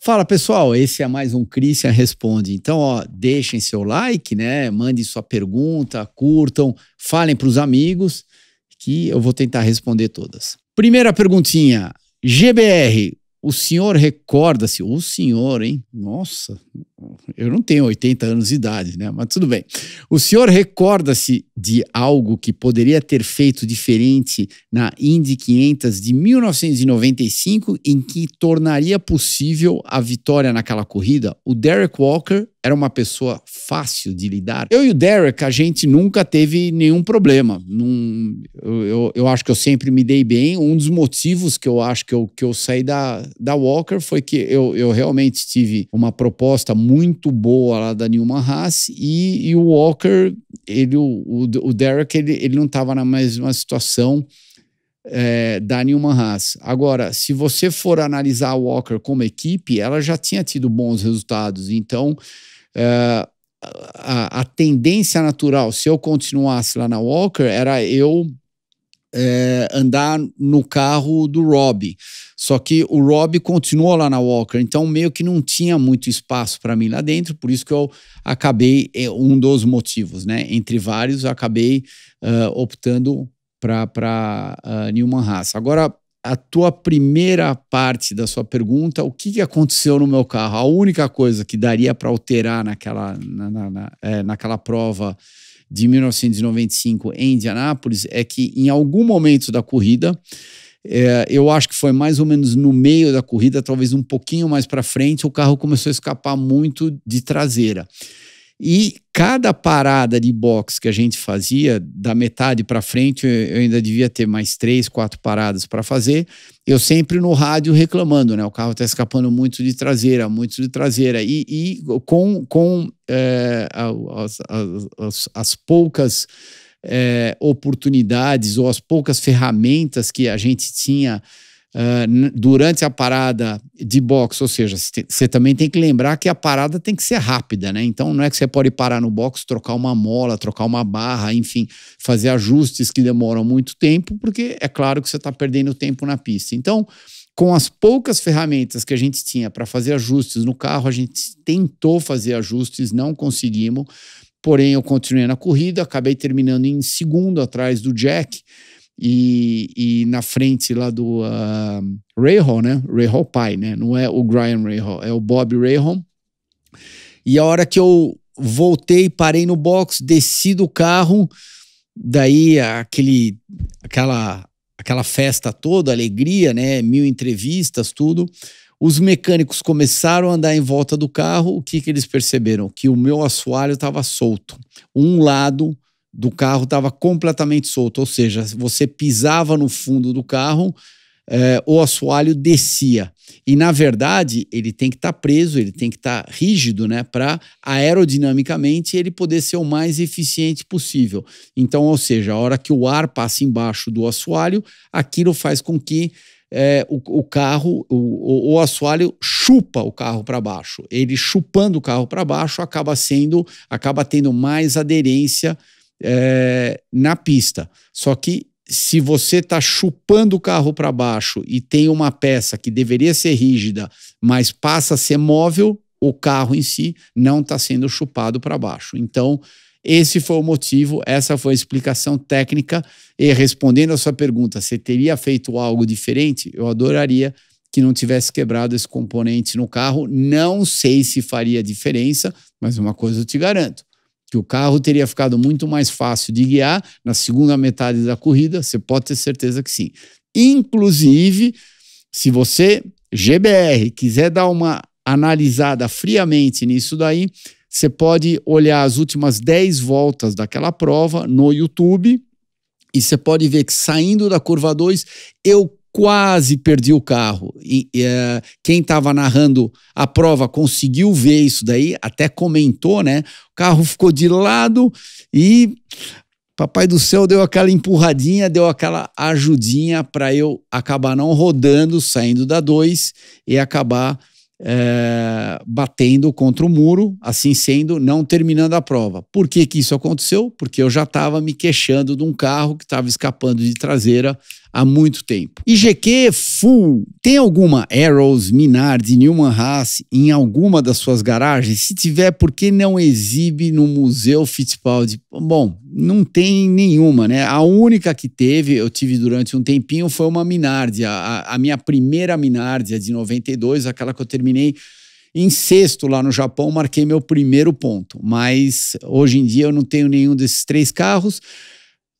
Fala pessoal, esse é mais um Christian Responde. Então, ó, deixem seu like, né? Mandem sua pergunta, curtam, falem para os amigos que eu vou tentar responder todas. Primeira perguntinha: GBR, o senhor recorda-se, o senhor, hein? Nossa, eu não tenho 80 anos de idade, né? Mas tudo bem. O senhor recorda-se de algo que poderia ter feito diferente na Indy 500 de 1995, em que tornaria possível a vitória naquela corrida? O Derek Walker era uma pessoa fácil de lidar. Eu e o Derek, a gente nunca teve nenhum problema. Num, eu, eu, eu, acho que eu sempre me dei bem. Um dos motivos que eu acho que eu, que eu saí da, da Walker foi que eu, eu realmente tive uma proposta muito boa lá da Nilma Haas e, e o Walker, ele, o, o Derek, ele, ele não estava na mesma situação é, da Nilma Haas. Agora, se você for analisar a Walker como equipe, ela já tinha tido bons resultados, então é, a, a tendência natural, se eu continuasse lá na Walker, era eu é, andar no carro do Rob. Só que o Rob continuou lá na Walker, então meio que não tinha muito espaço para mim lá dentro, por isso que eu acabei, é um dos motivos, né? Entre vários, eu acabei uh, optando para uh, Newman Haas. Agora, a tua primeira parte da sua pergunta, o que, que aconteceu no meu carro? A única coisa que daria para alterar naquela, na, na, na é, naquela prova de 1995 em Indianápolis é que em algum momento da corrida, é, eu acho que foi mais ou menos no meio da corrida, talvez um pouquinho mais para frente, o carro começou a escapar muito de traseira. E cada parada de box que a gente fazia, da metade para frente, eu ainda devia ter mais três, quatro paradas para fazer. Eu sempre no rádio reclamando, né? O carro está escapando muito de traseira, muito de traseira. E, e com, com é, as, as, as, poucas é, oportunidades ou as poucas ferramentas que a gente tinha ah, durante a parada de box, ou seja, você também tem que lembrar que a parada tem que ser rápida, né? Então não é que você pode parar no box, trocar uma mola, trocar uma barra, enfim, fazer ajustes que demoram muito tempo, porque é claro que você está perdendo tempo na pista. Então, com as poucas ferramentas que a gente tinha para fazer ajustes no carro, a gente tentou fazer ajustes, não conseguimos. Porém, eu continuei na corrida, acabei terminando em segundo atrás do Jack e, e na frente lá do uh, ah, Rahal, né? Rahal pai, né? Não é o Graham Rahal, é o Bob Rahal. E a hora que eu voltei, parei no box, desci do carro, daí aquele, aquela, aquela festa toda, alegria, né? Mil entrevistas, tudo. Os mecânicos começaram a andar em volta do carro. O que, que eles perceberam? Que o meu assoalho estava solto. Um lado do carro estava completamente solto, ou seja, você pisava no fundo do carro, é, o assoalho descia. E na verdade, ele tem que estar tá preso, ele tem que estar tá rígido, né, para aerodinamicamente ele poder ser o mais eficiente possível. Então, ou seja, a hora que o ar passa embaixo do assoalho, aquilo faz com que é, o, o, carro, o, o, assoalho chupa o carro para baixo. Ele chupando o carro para baixo acaba sendo, acaba tendo mais aderência é, na pista. Só que se você está chupando o carro para baixo e tem uma peça que deveria ser rígida, mas passa a ser móvel, o carro em si não está sendo chupado para baixo. Então, esse foi o motivo, essa foi a explicação técnica. E respondendo a sua pergunta, você teria feito algo diferente? Eu adoraria que não tivesse quebrado esse componente no carro. Não sei se faria diferença, mas uma coisa eu te garanto: que o carro teria ficado muito mais fácil de guiar na segunda metade da corrida, você pode ter certeza que sim. Inclusive, se você, GBR, quiser dar uma analisada friamente nisso daí, você pode olhar as últimas 10 voltas daquela prova no YouTube e você pode ver que saindo da curva 2, eu quase perdi o carro. E, e eh, quem estava narrando a prova conseguiu ver isso daí, até comentou, né? O carro ficou de lado e Papai do Céu deu aquela empurradinha, deu aquela ajudinha para eu acabar não rodando, saindo da 2 e acabar é, batendo contra o muro, assim sendo, não terminando a prova. Por que, que isso aconteceu? Porque eu já estava me queixando de um carro que estava escapando de traseira há muito tempo. IGQ Full, tem alguma Arrows, Minardi, Newman Haas em alguma das suas garagens? Se tiver, por que não exibe no Museu Fittipaldi? Bom, não tem nenhuma, né? A única que teve, eu tive durante um tempinho, foi uma Minardi, a, a minha primeira Minardi de 92, aquela que eu terminei em sexto lá no Japão, marquei meu primeiro ponto. Mas hoje em dia eu não tenho nenhum desses três carros.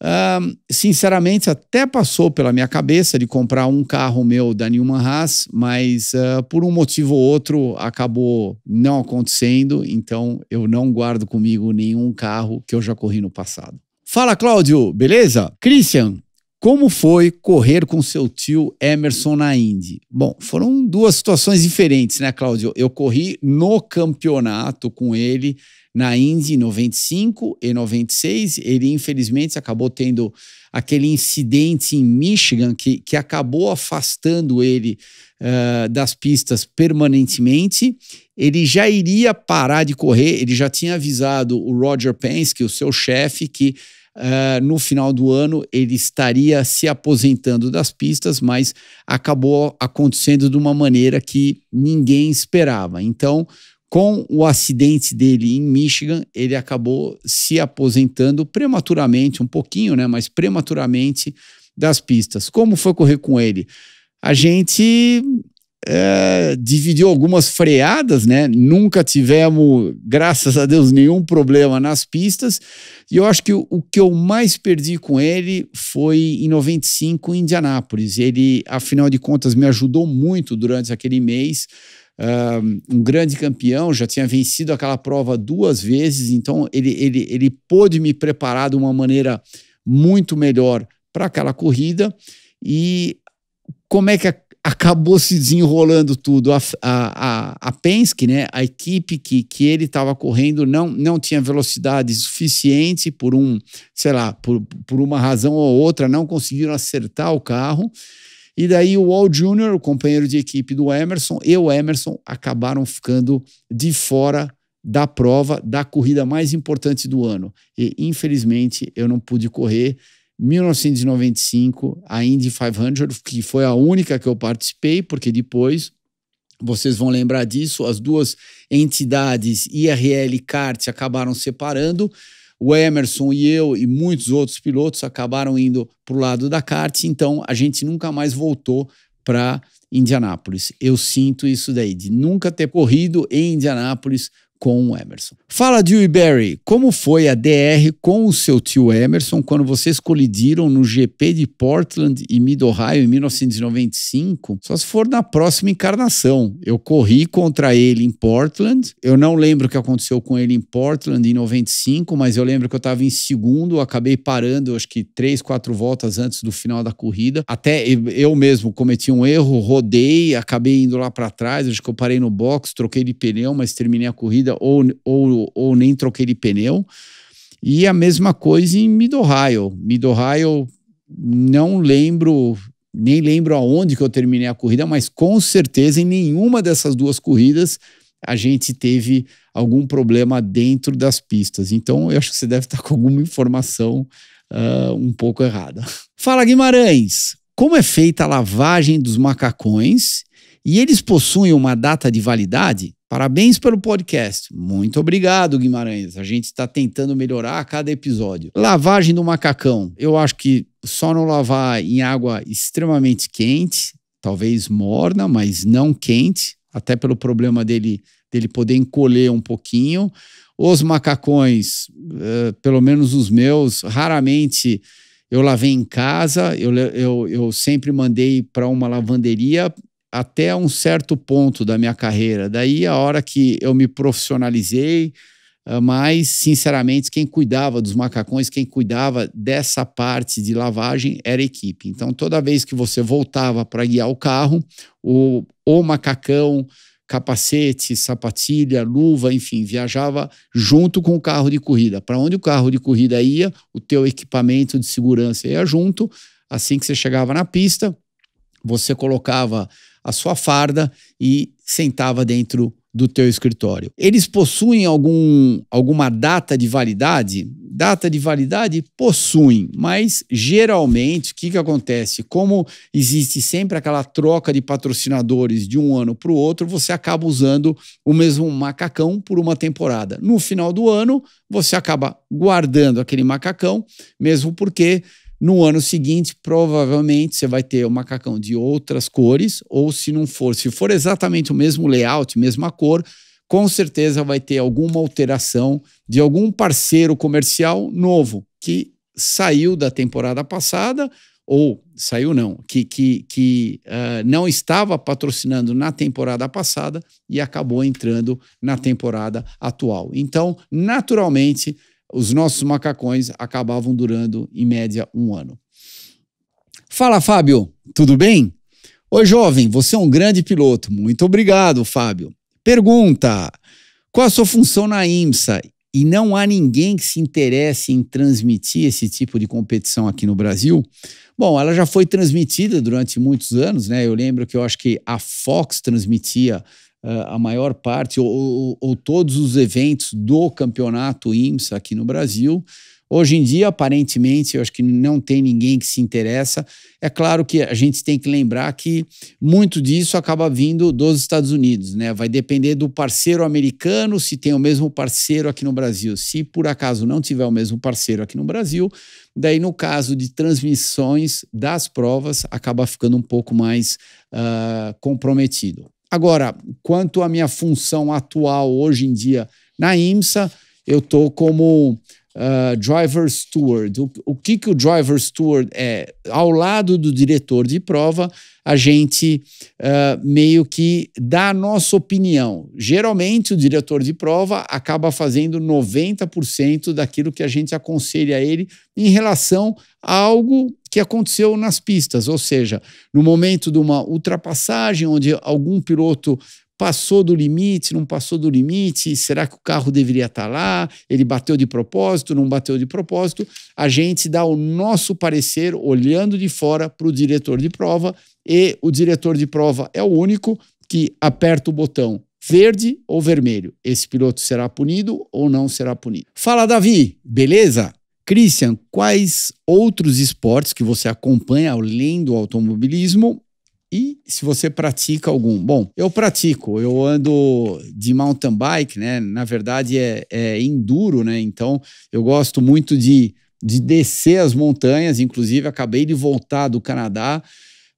Uh, sinceramente, até passou pela minha cabeça de comprar um carro meu da Newman Haas, mas uh, por um motivo ou outro acabou não acontecendo, então eu não guardo comigo nenhum carro que eu já corri no passado. Fala, Cláudio, beleza? Christian, como foi correr com seu tio Emerson na Indy? Bom, foram duas situações diferentes, né, Cláudio? Eu corri no campeonato com ele na Indy 95 e 96. Ele, infelizmente, acabou tendo aquele incidente em Michigan que, que acabou afastando ele uh, das pistas permanentemente. Ele já iria parar de correr, ele já tinha avisado o Roger Penske, o seu chefe, que Uh, no final do ano ele estaria se aposentando das pistas, mas acabou acontecendo de uma maneira que ninguém esperava. Então, com o acidente dele em Michigan, ele acabou se aposentando prematuramente, um pouquinho, né? Mas prematuramente das pistas. Como foi correr com ele? A gente é, dividiu algumas freadas, né? Nunca tivemos, graças a Deus, nenhum problema nas pistas. E eu acho que o, o que eu mais perdi com ele foi em 95 em Indianápolis. Ele, afinal de contas, me ajudou muito durante aquele mês um grande campeão, já tinha vencido aquela prova duas vezes, então ele, ele, ele pôde me preparar de uma maneira muito melhor para aquela corrida. E como é que acabou se desenrolando tudo? A, a, a Penske, né, a equipe que, que ele estava correndo, não, não tinha velocidade suficiente por um, sei lá, por, por uma razão ou outra, não conseguiram acertar o carro. E daí o Wall Jr., o companheiro de equipe do Emerson, e o Emerson acabaram ficando de fora da prova da corrida mais importante do ano. E infelizmente eu não pude correr. 1995, a Indy 500, que foi a única que eu participei, porque depois vocês vão lembrar disso, as duas entidades IRL e CART acabaram separando. O Emerson e eu e muitos outros pilotos acabaram indo para o lado da kart, então a gente nunca mais voltou para Indianápolis. Eu sinto isso daí, de nunca ter corrido em Indianápolis com o Emerson. Fala, Dewey Barry, como foi a DR com o seu tio Emerson quando vocês colidiram no GP de Portland e Mid Ohio em 1995? Só se for na próxima encarnação. Eu corri contra ele em Portland. Eu não lembro o que aconteceu com ele em Portland em 95, mas eu lembro que eu estava em segundo, acabei parando, acho que três, quatro voltas antes do final da corrida. Até eu mesmo cometi um erro, rodei, acabei indo lá para trás, acho que eu parei no box, troquei de pneu, mas terminei a corrida corrida ou, ou, ou nem troquei de pneu. E a mesma coisa em Mid Ohio. Mid Ohio, não lembro, nem lembro aonde que eu terminei a corrida, mas com certeza em nenhuma dessas duas corridas a gente teve algum problema dentro das pistas. Então eu acho que você deve estar com alguma informação uh, um pouco errada. Fala Guimarães, como é feita a lavagem dos macacões e eles possuem uma data de validade? Parabéns pelo podcast. Muito obrigado, Guimarães. A gente está tentando melhorar a cada episódio. Lavagem do macacão. Eu acho que só não lavar em água extremamente quente, talvez morna, mas não quente, até pelo problema dele dele poder encolher um pouquinho. Os macacões, eh, pelo menos os meus, raramente eu lavei em casa, eu, eu, eu sempre mandei para uma lavanderia até um certo ponto da minha carreira. Daí a hora que eu me profissionalizei, ah, mas sinceramente quem cuidava dos macacões, quem cuidava dessa parte de lavagem era a equipe. Então toda vez que você voltava para guiar o carro, o, o macacão, capacete, sapatilha, luva, enfim, viajava junto com o carro de corrida. Para onde o carro de corrida ia, o teu equipamento de segurança ia junto. Assim que você chegava na pista, você colocava a sua farda e sentava dentro do teu escritório. Eles possuem algum, alguma data de validade? Data de validade possuem, mas geralmente o que, que acontece? Como existe sempre aquela troca de patrocinadores de um ano para o outro, você acaba usando o mesmo macacão por uma temporada. No final do ano, você acaba guardando aquele macacão, mesmo porque no ano seguinte, provavelmente você vai ter o um macacão de outras cores, ou se não for, se for exatamente o mesmo layout, mesma cor, com certeza vai ter alguma alteração de algum parceiro comercial novo que saiu da temporada passada, ou saiu não, que, que, que uh, não estava patrocinando na temporada passada e acabou entrando na temporada atual. Então, naturalmente, os nossos macacões acabavam durando, em média, um ano. Fala, Fábio, tudo bem? Oi, jovem, você é um grande piloto. Muito obrigado, Fábio. Pergunta: qual a sua função na IMSA? E não há ninguém que se interesse em transmitir esse tipo de competição aqui no Brasil? Bom, ela já foi transmitida durante muitos anos, né? Eu lembro que eu acho que a Fox transmitia eh, a maior parte ou, ou, ou, todos os eventos do campeonato IMSA aqui no Brasil. Hoje em dia, aparentemente, eu acho que não tem ninguém que se interessa. É claro que a gente tem que lembrar que muito disso acaba vindo dos Estados Unidos, né? Vai depender do parceiro americano, se tem o mesmo parceiro aqui no Brasil. Se por acaso não tiver o mesmo parceiro aqui no Brasil, daí no caso de transmissões das provas, acaba ficando um pouco mais uh, comprometido. Agora, quanto à minha função atual hoje em dia na IMSA, eu estou como uh, driver steward. O, o, que, que o driver steward é? Ao lado do diretor de prova, a gente uh, meio que dá a nossa opinião. Geralmente, o diretor de prova acaba fazendo 90% daquilo que a gente aconselha a ele em relação a algo que aconteceu nas pistas, ou seja, no momento de uma ultrapassagem onde algum piloto passou do limite, não passou do limite, será que o carro deveria estar lá? Ele bateu de propósito, não bateu de propósito? A gente dá o nosso parecer olhando de fora para o diretor de prova e o diretor de prova é o único que aperta o botão verde ou vermelho. Esse piloto será punido ou não será punido. Fala, Davi, beleza? Christian, quais outros esportes que você acompanha além do automobilismo e se você pratica algum? Bom, eu pratico, eu ando de mountain bike, né? Na verdade é, é enduro, né? Então eu gosto muito de, de descer as montanhas, inclusive acabei de voltar do Canadá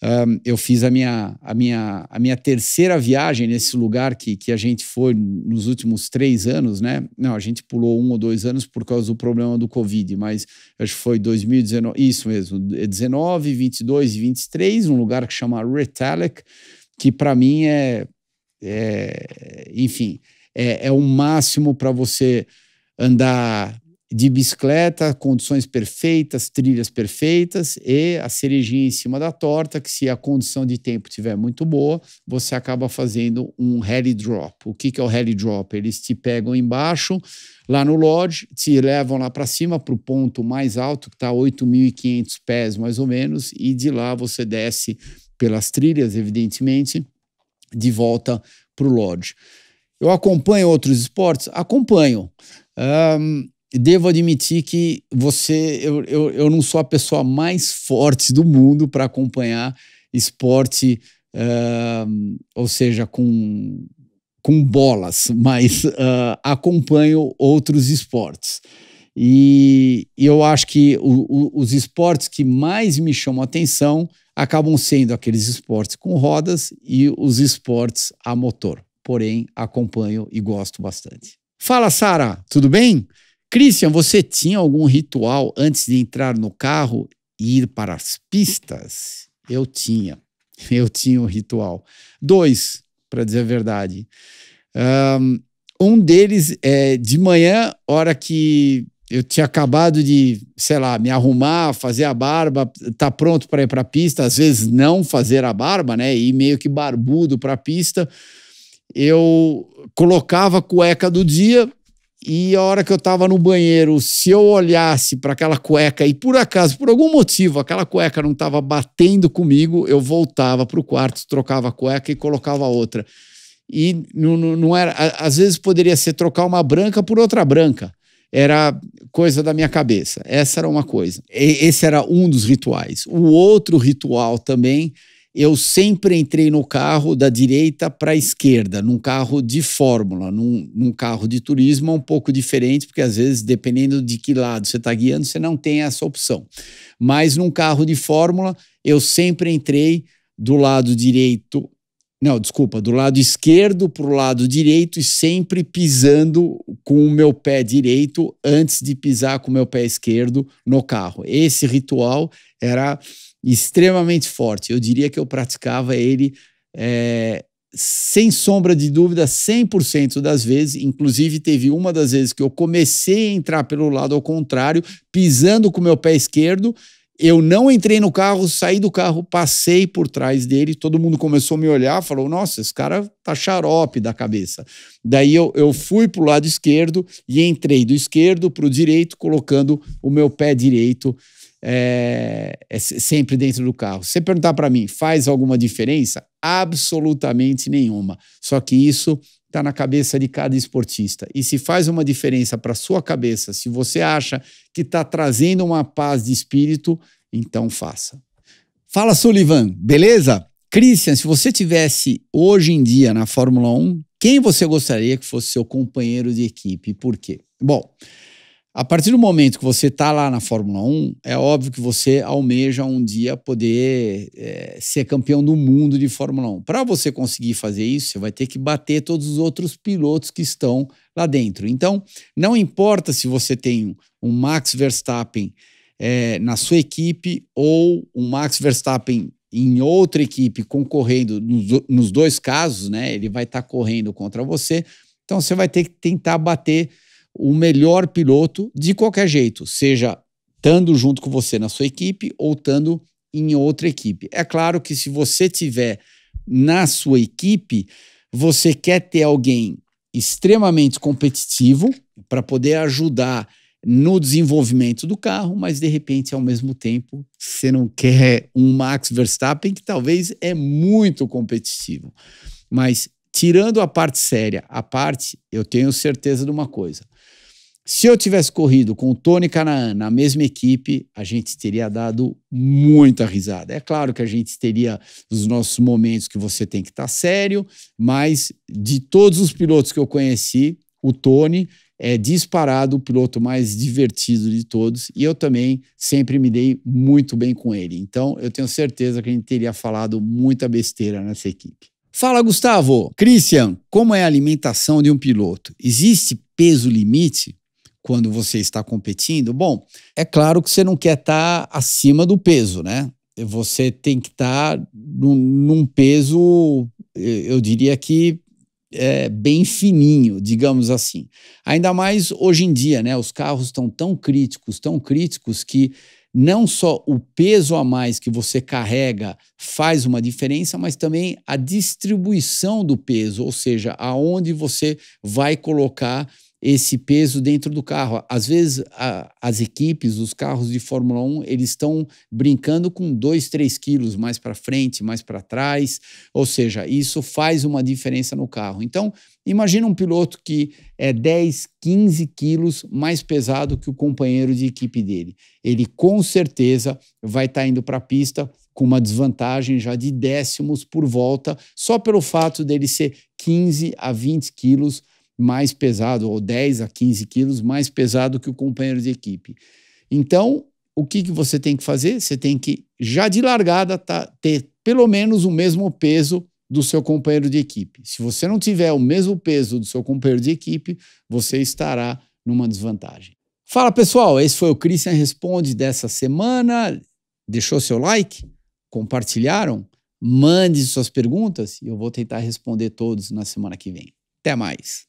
um, eu fiz a minha, a, minha, a minha terceira viagem nesse lugar que, que a gente foi nos últimos três anos, né? Não, a gente pulou um ou dois anos por causa do problema do Covid, mas acho que foi 2019, isso mesmo, 19, 22 e 23, um lugar que chama Retalec, que para mim é, é, enfim, é, é o máximo para você andar de bicicleta, condições perfeitas, trilhas perfeitas e a cerejinha em cima da torta, que se a condição de tempo tiver muito boa, você acaba fazendo um heli drop. O que, que é o heli drop? Eles te pegam embaixo, lá no lodge, te levam lá para cima, para o ponto mais alto, que está a 8.500 pés mais ou menos, e de lá você desce pelas trilhas, evidentemente, de volta para o lodge. Eu acompanho outros esportes? Acompanho. Um, devo admitir que você, eu, eu, eu não sou a pessoa mais forte do mundo para acompanhar esporte, uh, ou seja, com, com bolas, mas uh, acompanho outros esportes. E eu acho que o, o, os esportes que mais me chamam a atenção acabam sendo aqueles esportes com rodas e os esportes a motor. Porém, acompanho e gosto bastante. Fala, Sara, tudo bem? Christian, você tinha algum ritual antes de entrar no carro e ir para as pistas? Eu tinha. Eu tinha um ritual. Dois, para dizer a verdade. Um deles é de manhã, hora que eu tinha acabado de, sei lá, me arrumar, fazer a barba, tá pronto para ir para a pista, às vezes não fazer a barba, né? E meio que barbudo para a pista. Eu colocava a cueca do dia, e a hora que eu estava no banheiro, se eu olhasse para aquela cueca e por acaso, por algum motivo, aquela cueca não estava batendo comigo, eu voltava para o quarto, trocava a cueca e colocava outra. E não, não, não era. Às vezes poderia ser trocar uma branca por outra branca. Era coisa da minha cabeça. Essa era uma coisa. Esse era um dos rituais. O outro ritual também eu sempre entrei no carro da direita para a esquerda, num carro de fórmula, num, num, carro de turismo é um pouco diferente, porque às vezes, dependendo de que lado você está guiando, você não tem essa opção. Mas num carro de fórmula, eu sempre entrei do lado direito, não, desculpa, do lado esquerdo para o lado direito e sempre pisando com o meu pé direito antes de pisar com o meu pé esquerdo no carro. Esse ritual era extremamente forte. Eu diria que eu praticava ele é, sem sombra de dúvida 100% das vezes. Inclusive, teve uma das vezes que eu comecei a entrar pelo lado ao contrário, pisando com meu pé esquerdo. Eu não entrei no carro, saí do carro, passei por trás dele, todo mundo começou a me olhar, falou: Nossa, esse cara tá xarope da cabeça. Daí eu, eu fui para o lado esquerdo e entrei do esquerdo para o direito, colocando o meu pé direito é, é sempre dentro do carro. Se você perguntar para mim, faz alguma diferença? Absolutamente nenhuma. Só que isso está na cabeça de cada esportista. E se faz uma diferença para sua cabeça, se você acha que está trazendo uma paz de espírito, então faça. Fala, Sullivan, beleza? Christian, se você tivesse hoje em dia na Fórmula 1, quem você gostaria que fosse seu companheiro de equipe e por quê? Bom, a partir do momento que você está lá na Fórmula 1, é óbvio que você almeja um dia poder é, ser campeão do mundo de Fórmula 1. Para você conseguir fazer isso, você vai ter que bater todos os outros pilotos que estão lá dentro. Então, não importa se você tem um Max Verstappen é, na sua equipe ou um Max Verstappen em outra equipe concorrendo, nos, nos dois casos, né? Ele vai estar tá correndo contra você. Então, você vai ter que tentar bater o melhor piloto de qualquer jeito, seja estando junto com você na sua equipe ou estando em outra equipe. É claro que se você tiver na sua equipe, você quer ter alguém extremamente competitivo para poder ajudar no desenvolvimento do carro, mas de repente, ao mesmo tempo, você não quer um Max Verstappen que talvez é muito competitivo. Mas tirando a parte séria, a parte, eu tenho certeza de uma coisa. Se eu tivesse corrido com o Tony Canaan na mesma equipe, a gente teria dado muita risada. É claro que a gente teria os nossos momentos que você tem que estar tá sério, mas de todos os pilotos que eu conheci, o Tony é disparado o piloto mais divertido de todos e eu também sempre me dei muito bem com ele. Então eu tenho certeza que a gente teria falado muita besteira nessa equipe. Fala, Gustavo. Christian, como é a alimentação de um piloto? Existe peso limite? quando você está competindo? Bom, é claro que você não quer estar tá acima do peso, né? Você tem que estar tá num, num peso, eu diria que é, bem fininho, digamos assim. Ainda mais hoje em dia, né? Os carros estão tão críticos, tão críticos que não só o peso a mais que você carrega faz uma diferença, mas também a distribuição do peso, ou seja, aonde você vai colocar esse peso dentro do carro. Às vezes, a, as equipes, os carros de Fórmula 1, eles estão brincando com 2, 3 quilos mais para frente, mais para trás, ou seja, isso faz uma diferença no carro. Então, imagina um piloto que é 10, 15 quilos mais pesado que o companheiro de equipe dele. Ele com certeza vai estar tá indo para a pista com uma desvantagem já de décimos por volta, só pelo fato dele ser 15 a 20 quilos mais pesado, ou 10 a 15 quilos mais pesado que o companheiro de equipe. Então, o que, que você tem que fazer? Você tem que, já de largada, tá, ter pelo menos o mesmo peso do seu companheiro de equipe. Se você não tiver o mesmo peso do seu companheiro de equipe, você estará numa desvantagem. Fala pessoal, esse foi o Christian Responde dessa semana. Deixou seu like? Compartilharam? Mande suas perguntas e eu vou tentar responder todos na semana que vem. Até mais.